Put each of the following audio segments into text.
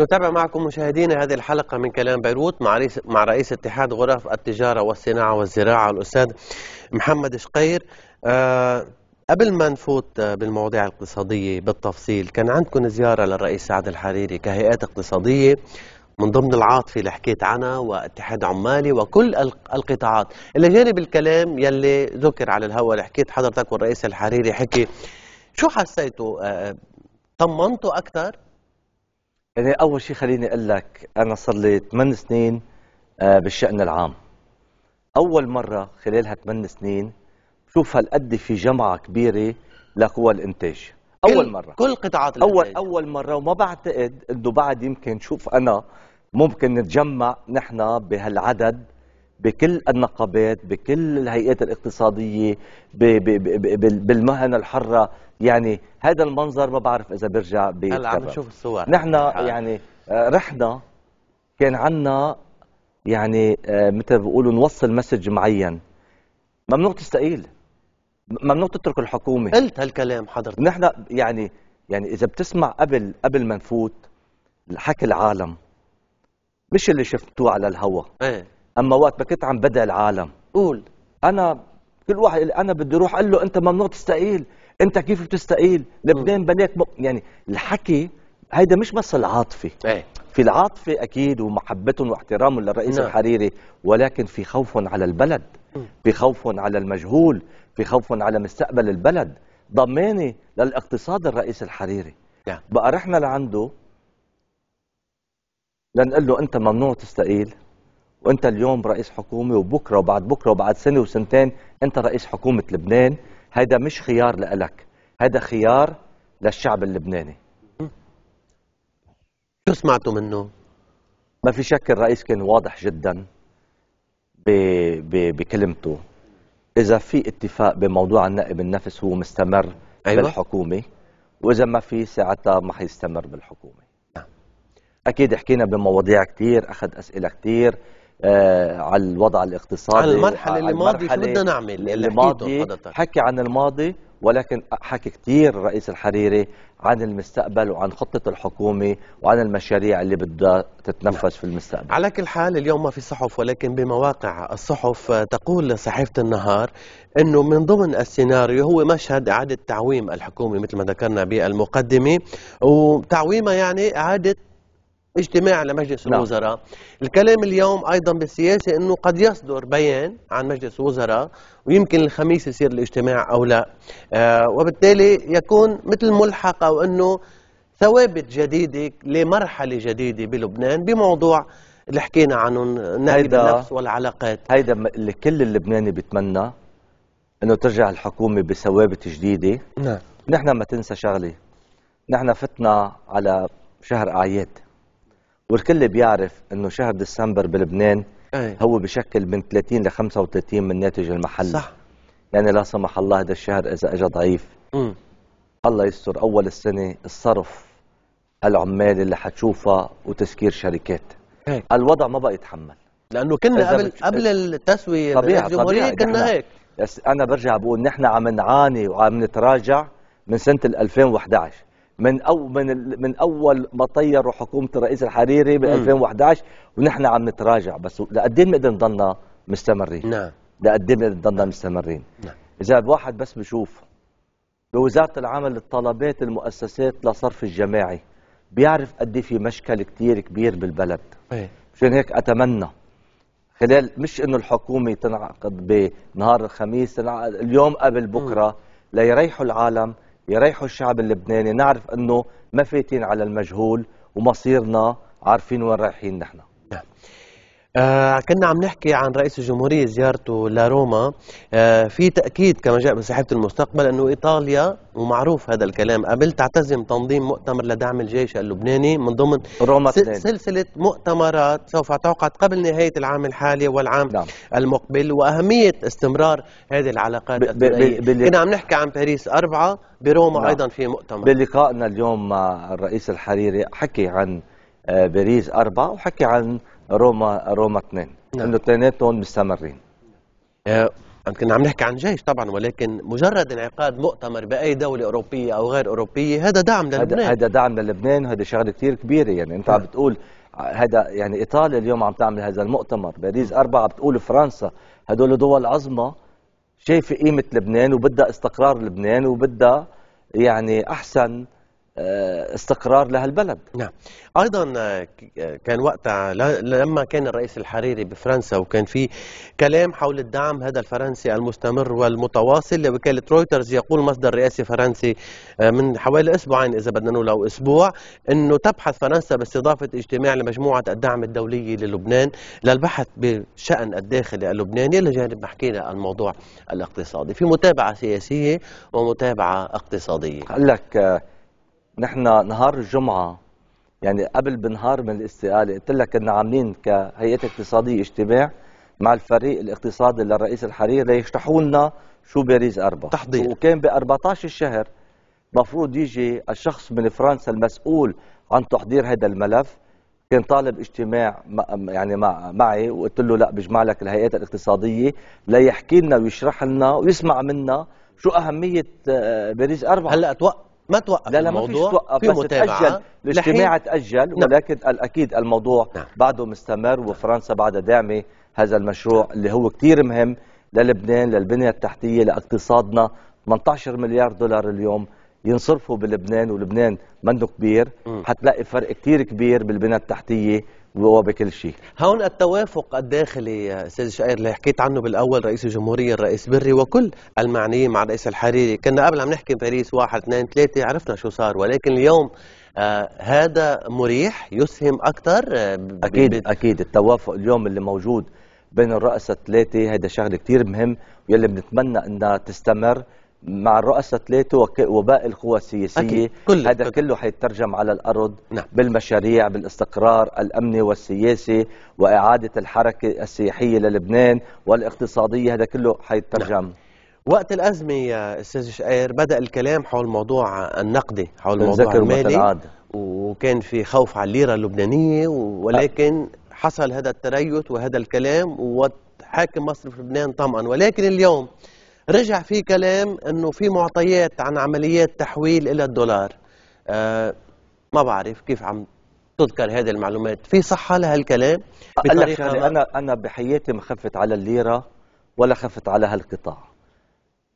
نتابع معكم مشاهدينا هذه الحلقة من كلام بيروت مع رئيس, مع رئيس اتحاد غرف التجارة والصناعة والزراعة الأستاذ محمد شقير آه قبل ما نفوت آه، بالمواضيع الاقتصادية بالتفصيل كان عندكم زيارة للرئيس سعد الحريري كهيئات اقتصادية من ضمن العاطفة اللي حكيت عنها واتحاد عمالي وكل القطاعات إلى جانب الكلام يلي ذكر على الهواء اللي حكيت حضرتك والرئيس الحريري حكي شو حسيتوا آه, آه، طمنتوا أكثر يعني اول شيء خليني اقول لك انا صار لي 8 سنين آه، بالشان العام اول مره خلال هالثمان سنين بشوف هالقد في جمعه كبيره لقوى الانتاج اول كل مره كل قطاعات الانتاج اول اول مره وما بعتقد انه بعد يمكن شوف انا ممكن نتجمع نحن بهالعدد بكل النقابات بكل الهيئات الاقتصادية بالمهنة الحرة يعني هذا المنظر ما بعرف إذا برجع بيتكرر هلا عم نشوف الصور نحن يعني آه، رحنا كان عنا يعني آه، مثل بيقولوا نوصل مسج معين ممنوع تستقيل ممنوع تترك الحكومة قلت هالكلام حضرتك نحن يعني يعني إذا بتسمع قبل قبل ما نفوت حكي العالم مش اللي شفتوه على الهوا ايه اما وقت ما كنت عم بدا العالم قول انا كل واحد انا بدي اروح اقول له انت ممنوع تستقيل انت كيف بتستقيل لبنان بنيك م... يعني الحكي هيدا مش بس العاطفه إيه. في العاطفه اكيد ومحبتهم واحترامهم للرئيس نعم. الحريري ولكن في خوف على البلد في خوف على المجهول في خوف على مستقبل البلد ضمانه للاقتصاد الرئيس الحريري نعم. بقى رحنا لعنده لنقول له انت ممنوع تستقيل وانت اليوم رئيس حكومه وبكره وبعد بكره وبعد سنه وسنتين انت رئيس حكومه لبنان هذا مش خيار لك هذا خيار للشعب اللبناني شو سمعتوا منه ما في شك الرئيس كان واضح جدا بكلمته اذا في اتفاق بموضوع النائب النفس هو مستمر أيوة. بالحكومه واذا ما في ساعتها ما حيستمر بالحكومه نعم. اكيد حكينا بمواضيع كثير اخذ اسئله كثير آه على الوضع الاقتصادي على المرحله اللي ماضي شو بدنا نعمل اللي ماضي حكي عن الماضي ولكن حكي كثير الرئيس الحريري عن المستقبل وعن خطه الحكومه وعن المشاريع اللي بدها تتنفذ نعم. في المستقبل على كل حال اليوم ما في صحف ولكن بمواقع الصحف تقول صحيفه النهار انه من ضمن السيناريو هو مشهد اعاده تعويم الحكومه مثل ما ذكرنا بالمقدمه وتعويمها يعني اعاده اجتماع لمجلس نعم. الوزراء الكلام اليوم أيضا بالسياسة أنه قد يصدر بيان عن مجلس الوزراء ويمكن الخميس يصير الاجتماع أو لا آه وبالتالي يكون مثل ملحق أو أنه ثوابت جديدة لمرحلة جديدة بلبنان بموضوع اللي حكينا عنه النهي النفس والعلاقات هيدا الكل اللبناني بيتمنى انه ترجع الحكومه بثوابت جديده نعم نحن ما تنسى شغله نحن فتنا على شهر اعياد والكل بيعرف انه شهر ديسمبر بلبنان أي. هو بشكل من 30 ل 35 من ناتج المحل صح يعني لا سمح الله هذا الشهر اذا اجى ضعيف م. الله يستر اول السنه الصرف العمال اللي حتشوفها وتسكير شركات هيك. الوضع ما بقى يتحمل لانه كنا قبل بتش... قبل التسويه طبيعي طبيعي كنا هيك بس انا برجع بقول نحن عم نعاني وعم نتراجع من سنه 2011 من أو من من أول ما طيروا حكومة الرئيس الحريري بال 2011 ونحن عم نتراجع بس لقد ايه بنقدر نضلنا مستمرين نعم لقد ايه بنقدر نضلنا مستمرين نعم إذا الواحد بس بشوف بوزارة العمل الطلبات المؤسسات لصرف الجماعي بيعرف قد إيه في مشكل كثير كبير بالبلد ايه مشان هيك أتمنى خلال مش إنه الحكومة تنعقد بنهار الخميس تنعقد اليوم قبل بكرة ليريحوا العالم يريحوا الشعب اللبناني نعرف انه ما فاتين على المجهول ومصيرنا عارفين وين رايحين نحن آه كنا عم نحكي عن رئيس الجمهورية زيارته لروما آه في تأكيد كما جاء بصحيفة المستقبل أنه إيطاليا ومعروف هذا الكلام قبل تعتزم تنظيم مؤتمر لدعم الجيش اللبناني من ضمن روما سلسلة مؤتمرات سوف تعقد قبل نهاية العام الحالي والعام دعم. المقبل وأهمية استمرار هذه العلاقات الثنائية كنا عم نحكي عن باريس أربعة بروما دعم. أيضا في مؤتمر بلقائنا اليوم مع الرئيس الحريري حكي عن آه، باريس أربعة وحكي عن روما روما اثنين نعم. انه اثنيناتهم مستمرين آه، كنا عم نحكي عن جيش طبعا ولكن مجرد انعقاد مؤتمر باي دوله اوروبيه او غير اوروبيه هذا دعم للبنان هذا دعم للبنان وهذا شغله كثير كبيره يعني انت عم نعم. بتقول هذا يعني ايطاليا اليوم عم تعمل هذا المؤتمر باريس اربعه بتقول فرنسا هدول دول عظمى شايفه قيمه لبنان وبدها استقرار لبنان وبدها يعني احسن آه، استقرار لها البلد نعم ايضا آه، كان وقتها لما كان الرئيس الحريري بفرنسا وكان في كلام حول الدعم هذا الفرنسي المستمر والمتواصل لوكاله رويترز يقول مصدر رئاسي فرنسي آه، من حوالي اسبوعين اذا بدنا نقول او اسبوع انه تبحث فرنسا باستضافه اجتماع لمجموعه الدعم الدولي للبنان للبحث بشان الداخلي اللبناني لجانب ما حكينا الموضوع الاقتصادي في متابعه سياسيه ومتابعه اقتصاديه لك نحن نهار الجمعه يعني قبل بنهار من الاستقاله قلت لك كنا عاملين كهيئه اقتصاديه اجتماع مع الفريق الاقتصادي للرئيس الحريري ليشرحوا لنا شو باريس اربعه تحضير وكان ب 14 الشهر مفروض يجي الشخص من فرنسا المسؤول عن تحضير هذا الملف كان طالب اجتماع يعني معي وقلت له لا بجمع لك الهيئات الاقتصاديه ليحكي لنا ويشرح لنا ويسمع منا شو اهميه آه، باريس أربعة هلا اتوقع ما توقف لا لا ما توقف في متابعة. تأجل الاجتماع تأجل نعم. ولكن الأكيد الموضوع نعم. بعده مستمر نعم. وفرنسا بعدها داعمة هذا المشروع نعم. اللي هو كتير مهم للبنان للبنية التحتية لاقتصادنا 18 مليار دولار اليوم ينصرفوا بلبنان ولبنان منه كبير حتلاقي فرق كتير كبير بالبنى التحتية وبكل شيء هون التوافق الداخلي استاذ شقير اللي حكيت عنه بالاول رئيس الجمهوريه الرئيس بري وكل المعنيين مع الرئيس الحريري كنا قبل عم نحكي باريس واحد اثنين ثلاثه عرفنا شو صار ولكن اليوم آه هذا مريح يسهم اكثر آه اكيد اكيد التوافق اليوم اللي موجود بين الرؤساء الثلاثه هذا شغله كثير مهم واللي بنتمنى انها تستمر مع الرؤساء ثلاثه وباقي القوى السياسيه كله. هذا كله حيترجم على الارض نعم. بالمشاريع بالاستقرار الامني والسياسي واعاده الحركه السياحيه للبنان والاقتصاديه هذا كله حيترجم نعم. وقت الأزمة يا أستاذ شقير بدأ الكلام حول موضوع النقدي حول موضوع المالي وكان في خوف على الليرة اللبنانية ولكن أه. حصل هذا التريث وهذا الكلام وحاكم مصرف لبنان طمأن ولكن اليوم رجع في كلام انه في معطيات عن عمليات تحويل الى الدولار أه ما بعرف كيف عم تذكر هذه المعلومات في صحة لهالكلام أنا أنا بحياتي ما خفت على الليرة ولا خفت على هالقطاع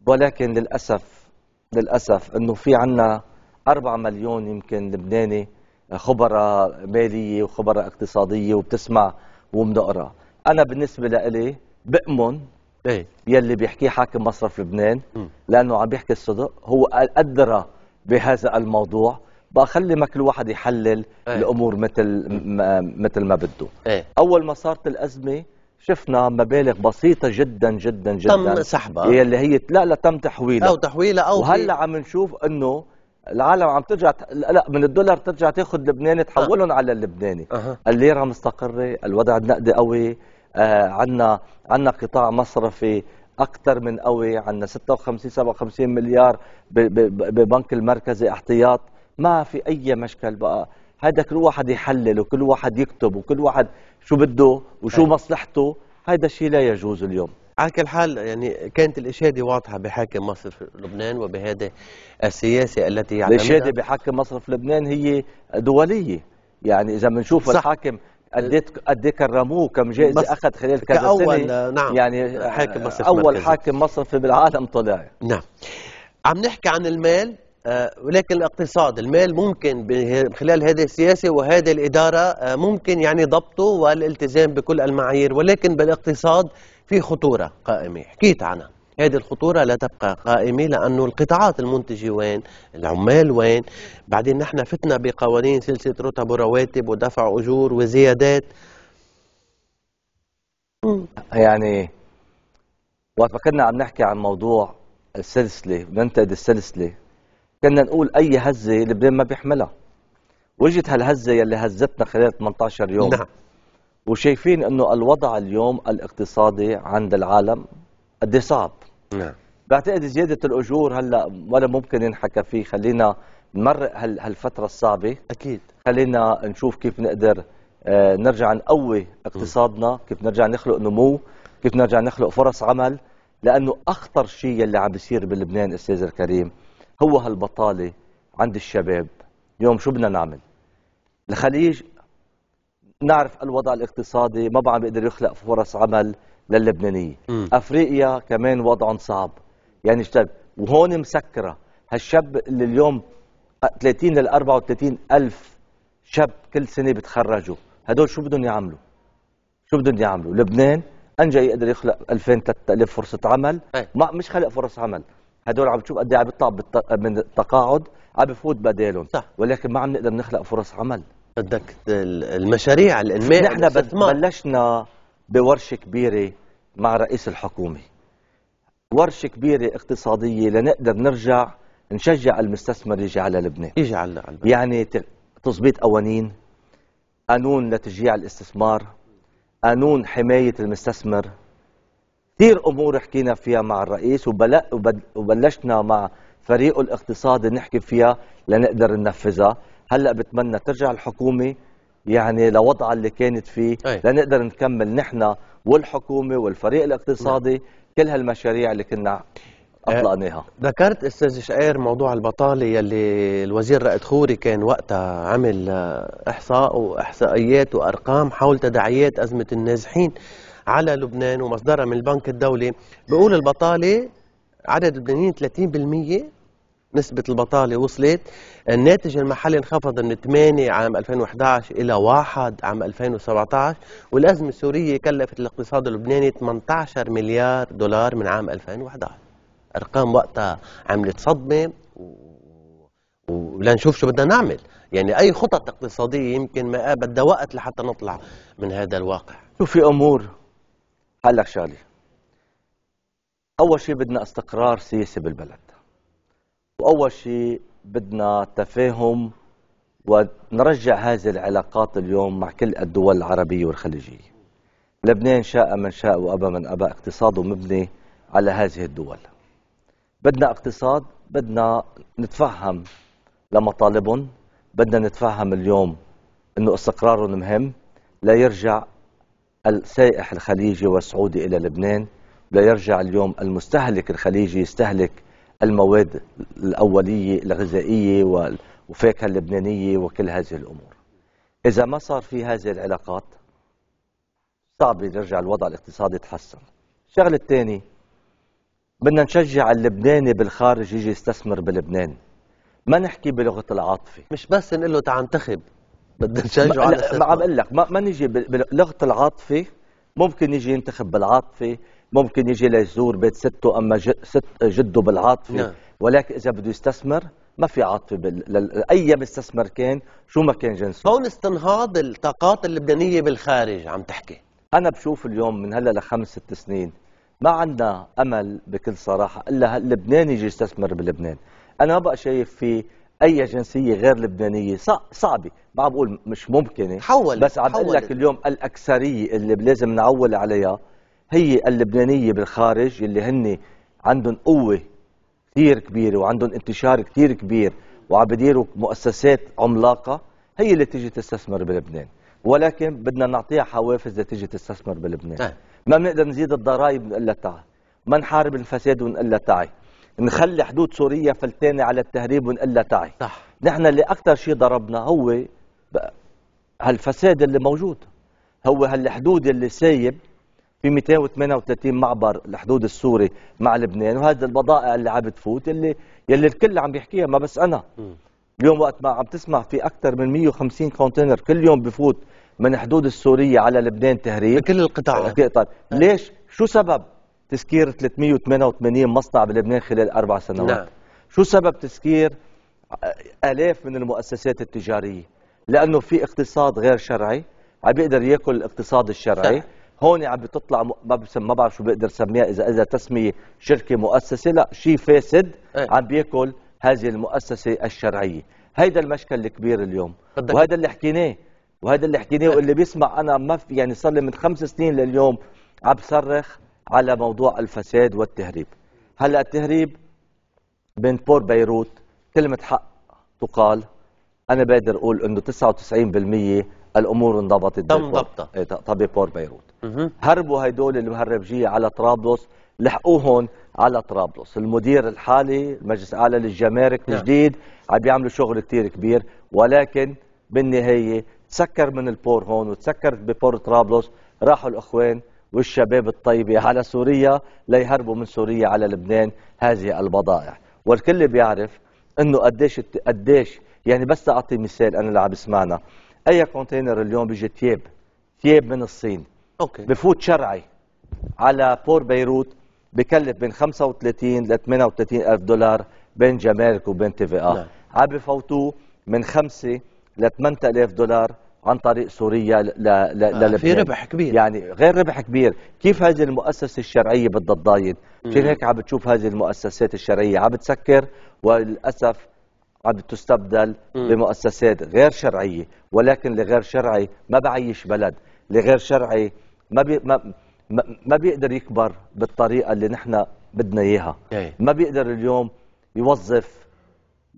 ولكن للأسف للأسف أنه في عنا 4 مليون يمكن لبناني خبراء مالية وخبراء اقتصادية وبتسمع وبنقرا أنا بالنسبة لإلي بأمن ايه يلي بيحكيه حاكم مصرف لبنان م. لانه عم بيحكي الصدق هو ادرى بهذا الموضوع بخلي ما كل واحد يحلل ايه. الامور مثل مثل ما بده ايه. اول ما صارت الازمه شفنا مبالغ بسيطة جدا جدا جدا تم سحبها يلي هي لا لا تم تحويلها او تحويلها او وهلا عم نشوف انه العالم عم ترجع لا, لا من الدولار ترجع تاخذ لبناني تحولهم أه. على اللبناني أه. الليرة مستقرة الوضع النقدي قوي آه، عندنا عندنا قطاع مصرفي اكثر من قوي عندنا 56 57 مليار ببنك المركزي احتياط ما في اي مشكل بقى هذا كل واحد يحلل وكل واحد يكتب وكل واحد شو بده وشو أيوة. مصلحته هذا الشيء لا يجوز اليوم على كل حال يعني كانت الإشادة واضحة بحاكم مصرف لبنان وبهذه السياسة التي يعني الإشادة بحاكم مصرف لبنان هي دولية يعني إذا بنشوف الحاكم اديت قد كرموه كم جائزه اخذ خلال كذا كأول سنه نعم يعني آه، حاكم مصرفي اول حاكم مصرفي بالعالم طلع نعم عم نحكي عن المال آه، ولكن الاقتصاد المال ممكن خلال هذه السياسة وهذه الإدارة آه، ممكن يعني ضبطه والالتزام بكل المعايير ولكن بالاقتصاد في خطورة قائمة حكيت عنها هذه الخطورة لا تبقى قائمة لأنه القطاعات المنتجة وين العمال وين بعدين نحن فتنا بقوانين سلسلة رتب ورواتب ودفع أجور وزيادات يعني وقت ما كنا عم نحكي عن موضوع السلسلة وننتقد السلسلة كنا نقول أي هزة لبنان ما بيحملها وجدت هالهزة يلي هزتنا خلال 18 يوم نعم. وشايفين انه الوضع اليوم الاقتصادي عند العالم قد صعب نعم بعتقد زيادة الأجور هلا ولا ممكن ينحكى فيه خلينا نمرق هال هالفترة الصعبة أكيد خلينا نشوف كيف نقدر آه، نرجع نقوي اقتصادنا كيف نرجع نخلق نمو كيف نرجع نخلق فرص عمل لأنه أخطر شيء اللي عم بيصير بلبنان أستاذ الكريم هو هالبطالة عند الشباب اليوم شو بدنا نعمل الخليج نعرف الوضع الاقتصادي ما بعم بيقدر يخلق فرص عمل للبنانيه م. افريقيا كمان وضعهم صعب يعني اشتغل وهون مسكره هالشاب اللي اليوم 30 ل 34 الف شاب كل سنه بتخرجوا هدول شو بدهم يعملوا شو بدهم يعملوا لبنان انجا يقدر يخلق 2000 3000 فرصه عمل إيه. ما مش خلق فرص عمل هدول عم تشوف قد ايه عم بيطلع من التقاعد عم بفوت بدالهم صح. ولكن ما عم نقدر نخلق فرص عمل بدك المشاريع الانماء نحن بلشنا بورشه كبيره مع رئيس الحكومه ورشه كبيره اقتصاديه لنقدر نرجع نشجع المستثمر يجي على لبنان يجي على لبنان يعني تظبيط قوانين قانون لتشجيع الاستثمار قانون حمايه المستثمر كثير امور حكينا فيها مع الرئيس وبلشنا مع فريقه الاقتصادي نحكي فيها لنقدر ننفذها هلا بتمنى ترجع الحكومه يعني لوضع اللي كانت فيه أي. لنقدر نكمل نحن والحكومه والفريق الاقتصادي نعم. كل هالمشاريع اللي كنا أه، اطلقناها ذكرت استاذ شقير موضوع البطاله يلي الوزير رائد خوري كان وقتها عمل آه، احصاء واحصائيات وارقام حول تداعيات ازمه النازحين على لبنان ومصدرها من البنك الدولي بيقول البطاله عدد اللبنانيين 30% نسبة البطالة وصلت الناتج المحلي انخفض من 8 عام 2011 إلى 1 عام 2017 والأزمة السورية كلفت الاقتصاد اللبناني 18 مليار دولار من عام 2011 أرقام وقتها عملت صدمة ولنشوف شو بدنا نعمل يعني أي خطط اقتصادية يمكن ما بدها وقت لحتى نطلع من هذا الواقع شو في أمور هلأ شغلة أول شيء بدنا استقرار سياسي بالبلد وأول شيء بدنا تفاهم ونرجع هذه العلاقات اليوم مع كل الدول العربية والخليجية لبنان شاء من شاء وأبى من أبى اقتصاده مبني على هذه الدول بدنا اقتصاد بدنا نتفهم لمطالبهم بدنا نتفهم اليوم أنه استقرارهم مهم لا يرجع السائح الخليجي والسعودي إلى لبنان لا يرجع اليوم المستهلك الخليجي يستهلك المواد الأولية الغذائية والفاكهة اللبنانية وكل هذه الأمور إذا ما صار في هذه العلاقات صعب يرجع الوضع الاقتصادي يتحسن الشغل الثاني بدنا نشجع اللبناني بالخارج يجي يستثمر بلبنان ما نحكي بلغة العاطفة مش بس نقول له تعال انتخب بدنا نشجعه على ما عم اقول لك ما, ما نجي بلغة العاطفة ممكن يجي ينتخب بالعاطفة ممكن يجي ليزور بيت سته اما ست جده بالعاطفه نعم. ولكن اذا بده يستثمر ما في عاطفه بال... اي مستثمر كان شو ما كان جنسه هون استنهاض الطاقات اللبنانيه بالخارج عم تحكي انا بشوف اليوم من هلا لخمس ست سنين ما عندنا امل بكل صراحه الا اللبناني يجي يستثمر بلبنان انا ما بقى شايف في اي جنسيه غير لبنانيه صعبه ما عم بقول مش ممكنه حول بس عم بقول لك اليوم الاكثريه اللي لازم نعول عليها هي اللبنانية بالخارج اللي هن عندهم قوة كثير كبيرة وعندهم انتشار كثير كبير وعم بيديروا مؤسسات عملاقة هي اللي تيجي تستثمر بلبنان ولكن بدنا نعطيها حوافز لتيجي تستثمر بلبنان طيب. ما بنقدر نزيد الضرائب ونقول لها تعي ما نحارب الفساد ونقول لها تعي نخلي حدود سوريا فلتانة على التهريب ونقول لها تعي صح نحن اللي أكثر شيء ضربنا هو هالفساد اللي موجود هو هالحدود اللي سايب في 238 معبر الحدود السوري مع لبنان وهذا البضائع اللي عم بتفوت اللي يلي الكل عم بيحكيها ما بس انا اليوم وقت ما عم تسمع في اكثر من 150 كونتينر كل يوم بفوت من حدود السوريه على لبنان تهريب بكل القطاعات طيب. أه. ليش شو سبب تسكير 388 مصنع بلبنان خلال اربع سنوات لا. شو سبب تسكير الاف من المؤسسات التجاريه لانه في اقتصاد غير شرعي عم بيقدر ياكل الاقتصاد الشرعي صح. هون عم بتطلع ما بسم ما بعرف شو بقدر اسميها اذا اذا تسميه شركه مؤسسه لا شيء فاسد ايه؟ عم بياكل هذه المؤسسه الشرعيه هيدا المشكل الكبير اليوم وهذا اللي حكيناه وهذا اللي حكيناه واللي بيسمع انا ما في يعني صار لي من خمس سنين لليوم عم بصرخ على موضوع الفساد والتهريب هلا التهريب بين بور بيروت كلمه حق تقال انا بقدر اقول انه 99% الامور انضبطت تم ضبطها إيه، طب بور بيروت هربوا هدول المهربجية على طرابلس لحقوهم على طرابلس المدير الحالي المجلس الاعلى للجمارك الجديد نعم. عم بيعملوا شغل كتير كبير ولكن بالنهايه تسكر من البور هون وتسكر ببور طرابلس راحوا الاخوان والشباب الطيبه على سوريا ليهربوا من سوريا على لبنان هذه البضائع والكل بيعرف انه قديش قديش يعني بس اعطي مثال انا اللي عم بسمعنا اي كونتينر اليوم بيجي ثياب ثياب من الصين اوكي بفوت شرعي على بور بيروت بكلف بين 35 ل 38 الف دولار بين جمارك وبين تي في اه نعم. عم بفوتوه من 5 ل 8000 دولار عن طريق سوريا آه، للبنان في ربح كبير يعني غير ربح كبير كيف هذه المؤسسة الشرعية بدها تضايد عشان هيك عم بتشوف هذه المؤسسات الشرعية عم بتسكر وللأسف عم تستبدل مم. بمؤسسات غير شرعية ولكن لغير شرعي ما بعيش بلد لغير شرعي ما بي ما ما بيقدر يكبر بالطريقه اللي نحن بدنا اياها إيه. ما بيقدر اليوم يوظف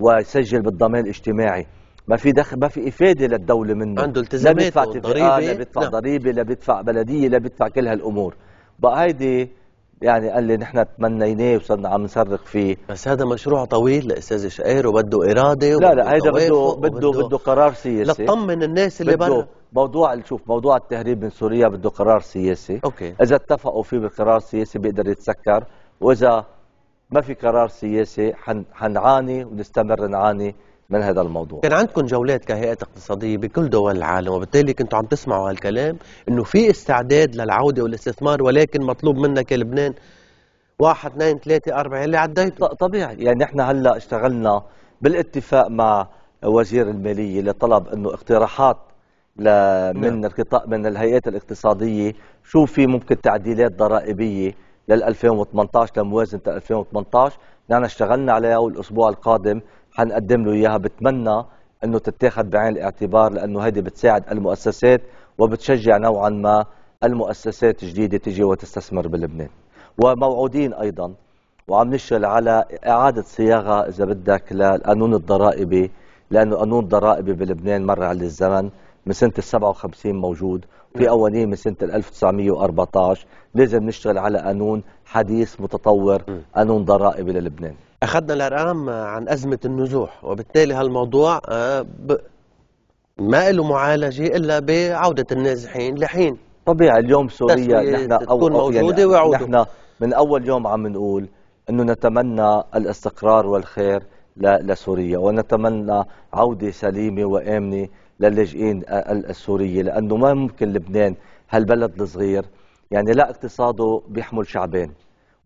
ويسجل بالضمان الاجتماعي ما في دخل ما في افاده للدوله منه عنده التزامات لا نعم. بيدفع ضريبه لا بيدفع نعم. ضريبه لا بيدفع بلديه لا بيدفع كل هالامور بقى هيدي يعني اللي نحن تمنيناه وصرنا عم نصرخ فيه بس هذا مشروع طويل لاستاذ شقير وبده اراده لا لا هيدا بده بده بده قرار سياسي لتطمن الناس اللي بده موضوع شوف موضوع التهريب من سوريا بده قرار سياسي أوكي. اذا اتفقوا فيه بقرار سياسي بيقدر يتسكر واذا ما في قرار سياسي حنعاني ونستمر نعاني من هذا الموضوع كان عندكم جولات كهيئات اقتصاديه بكل دول العالم وبالتالي كنتوا عم تسمعوا هالكلام انه في استعداد للعوده والاستثمار ولكن مطلوب منك يا لبنان واحد اثنين ثلاثة أربعة اللي عديته طبيعي يعني احنا هلا اشتغلنا بالاتفاق مع وزير المالية لطلب انه اقتراحات نعم. من القطاع من الهيئات الاقتصاديه شو في ممكن تعديلات ضرائبيه لل 2018 لموازنه 2018 نحن اشتغلنا عليها والاسبوع القادم حنقدم له اياها بتمنى انه تتاخذ بعين الاعتبار لانه هيدي بتساعد المؤسسات وبتشجع نوعا ما المؤسسات الجديده تجي وتستثمر بلبنان وموعودين ايضا وعم نشتغل على اعاده صياغه اذا بدك للقانون الضرائبي لانه قانون الضرائبي بلبنان مر على الزمن من سنة ال 57 موجود في قوانين من سنة ال 1914 لازم نشتغل على قانون حديث متطور قانون ضرائب للبنان أخذنا الأرقام عن أزمة النزوح وبالتالي هالموضوع آه، ما له معالجة إلا بعودة النازحين لحين طبيعي اليوم سوريا نحن تكون يعني موجودة يعني ويعودوا نحن من أول يوم عم نقول أنه نتمنى الاستقرار والخير لسوريا ونتمنى عودة سليمة وآمنة للاجئين السورية لأنه ما ممكن لبنان هالبلد الصغير يعني لا اقتصاده بيحمل شعبين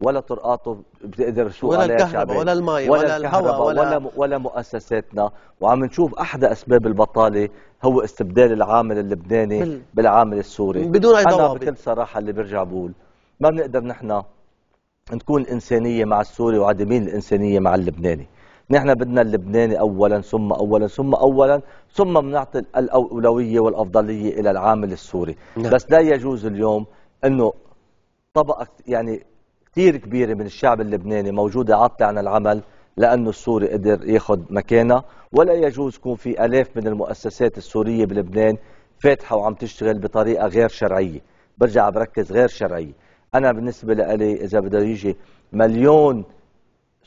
ولا طرقاته بتقدر شو ولا عليها الكهرباء ولا الماء ولا, ولا الهواء ولا ولا, ولا مؤسساتنا وعم نشوف احدى اسباب البطاله هو استبدال العامل اللبناني بال... بالعامل السوري بدون اي ضوابط انا بكل صراحه اللي برجع بقول ما بنقدر نحن نكون انسانيه مع السوري وعدمين الانسانيه مع اللبناني نحن بدنا اللبناني اولا ثم اولا ثم اولا ثم بنعطي الاولويه والافضليه الى العامل السوري نعم. بس لا يجوز اليوم انه طبقه يعني كثير كبيره من الشعب اللبناني موجوده عاطله عن العمل لانه السوري قدر ياخذ مكانه ولا يجوز يكون في الاف من المؤسسات السوريه بلبنان فاتحه وعم تشتغل بطريقه غير شرعيه برجع بركز غير شرعيه انا بالنسبه لي اذا بده يجي مليون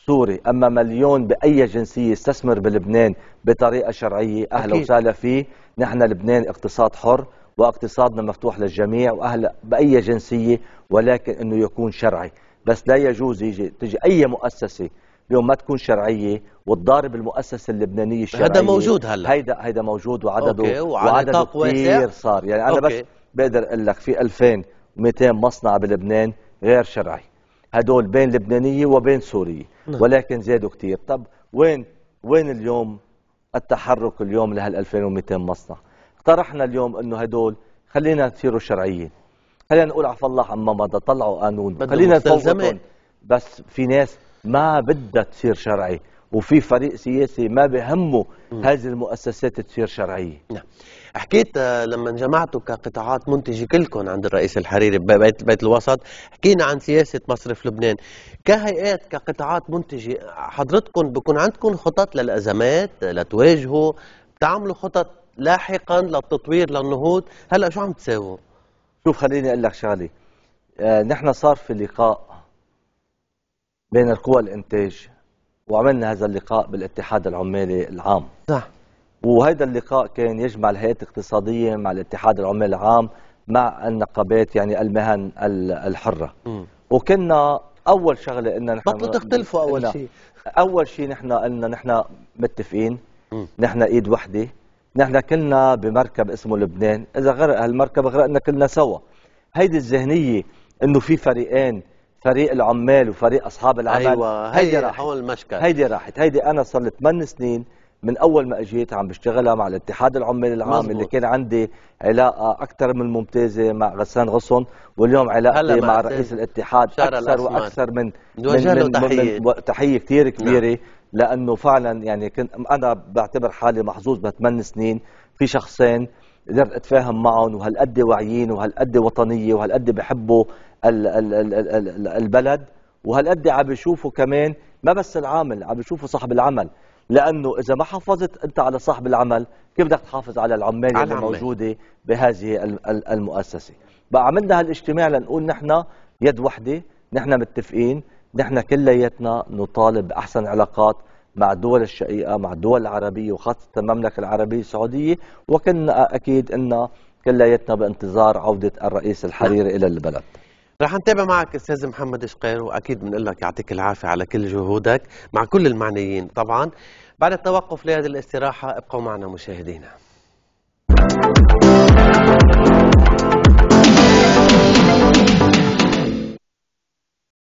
سوري اما مليون باي جنسيه يستثمر بلبنان بطريقه شرعيه اهلا وسهلا فيه نحن لبنان اقتصاد حر واقتصادنا مفتوح للجميع واهلا باي جنسيه ولكن انه يكون شرعي بس لا يجوز يجي تجي اي مؤسسه اليوم ما تكون شرعيه وتضارب المؤسسه اللبنانيه الشرعيه هذا موجود هلا هيدا هيدا موجود وعدده أوكي وعدده كثير صار يعني انا أوكي. بس بقدر اقول لك في 2200 مصنع بلبنان غير شرعي هدول بين لبنانيه وبين سوريه نعم. ولكن زادوا كثير طب وين وين اليوم التحرك اليوم لهال 2200 مصنع اقترحنا اليوم انه هدول خلينا نصيروا شرعيين خلينا نقول عفى الله عما مضى طلعوا قانون خلينا نفوتهم بس في ناس ما بدها تصير شرعي وفي فريق سياسي ما بهمه هذه المؤسسات تصير شرعيه نعم حكيت آه، لما جمعتوا كقطاعات منتجه كلكم عند الرئيس الحريري ببيت بيت الوسط حكينا عن سياسه مصرف لبنان كهيئات كقطاعات منتجه حضرتكم بكون عندكم خطط للازمات لتواجهوا بتعملوا خطط لاحقا للتطوير للنهوض هلا شو عم تساووا شوف خليني اقول لك شغله آه نحن صار في لقاء بين القوى الانتاج وعملنا هذا اللقاء بالاتحاد العمالي العام صح وهذا اللقاء كان يجمع الهيئات الاقتصادية مع الاتحاد العمال العام مع النقابات يعني المهن الحرة وكنا أول شغلة إن نحن بطلوا تختلفوا أول شيء أول شيء نحن قلنا نحن متفقين نحن إيد وحدة نحن كلنا بمركب اسمه لبنان إذا غرق هالمركب غرقنا كلنا سوا هيدي الذهنية إنه في فريقين فريق العمال وفريق أصحاب العمل أيوة هيدي راحت هيدي راحت هيدي أنا صار لي 8 سنين من اول ما اجيت عم بشتغلها مع الاتحاد العمال العام مزبوط. اللي كان عندي علاقه اكثر من ممتازه مع غسان غصن واليوم علاقتي مع, رئيس الاتحاد اكثر الأسمار. واكثر من من, من, تحية. من تحيه كثير نعم. كبيره نعم. لانه فعلا يعني كنت انا بعتبر حالي محظوظ بثمان سنين في شخصين قدرت اتفاهم معهم وهالقد واعيين وهالقد وطنيه وهالقد بحبوا الـ الـ الـ الـ الـ الـ البلد وهالقد عم بيشوفوا كمان ما بس العامل عم بيشوفوا صاحب العمل لانه اذا ما حافظت انت على صاحب العمل كيف بدك تحافظ على العمال اللي موجوده بهذه المؤسسه بقى عملنا هالاجتماع لنقول نحن يد وحده نحن متفقين نحن كلياتنا نطالب باحسن علاقات مع الدول الشقيقه مع الدول العربيه وخاصه المملكه العربيه السعوديه وكنا اكيد ان كلياتنا بانتظار عوده الرئيس الحريري نعم. الى البلد رح نتابع معك استاذ محمد شقير واكيد بنقول لك يعطيك العافيه على كل جهودك مع كل المعنيين طبعا بعد التوقف لهذه الاستراحه ابقوا معنا مشاهدينا